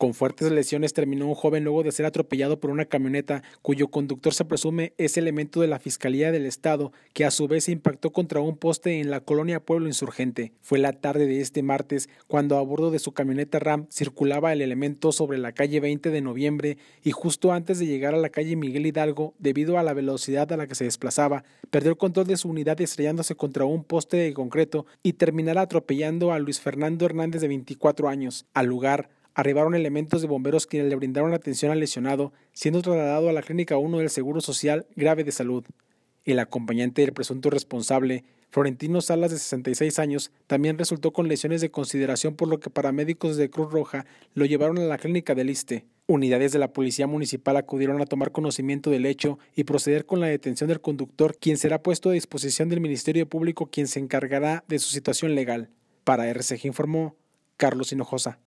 Con fuertes lesiones terminó un joven luego de ser atropellado por una camioneta cuyo conductor se presume es elemento de la Fiscalía del Estado, que a su vez se impactó contra un poste en la colonia Pueblo Insurgente. Fue la tarde de este martes cuando a bordo de su camioneta RAM circulaba el elemento sobre la calle 20 de noviembre y justo antes de llegar a la calle Miguel Hidalgo, debido a la velocidad a la que se desplazaba, perdió el control de su unidad estrellándose contra un poste de concreto y terminará atropellando a Luis Fernando Hernández de 24 años. Al lugar, Arribaron elementos de bomberos quienes le brindaron atención al lesionado, siendo trasladado a la Clínica 1 del Seguro Social grave de salud. El acompañante del presunto responsable, Florentino Salas, de 66 años, también resultó con lesiones de consideración, por lo que paramédicos de Cruz Roja lo llevaron a la clínica del liste. Unidades de la Policía Municipal acudieron a tomar conocimiento del hecho y proceder con la detención del conductor, quien será puesto a disposición del Ministerio Público, quien se encargará de su situación legal. Para RCG informó Carlos Hinojosa.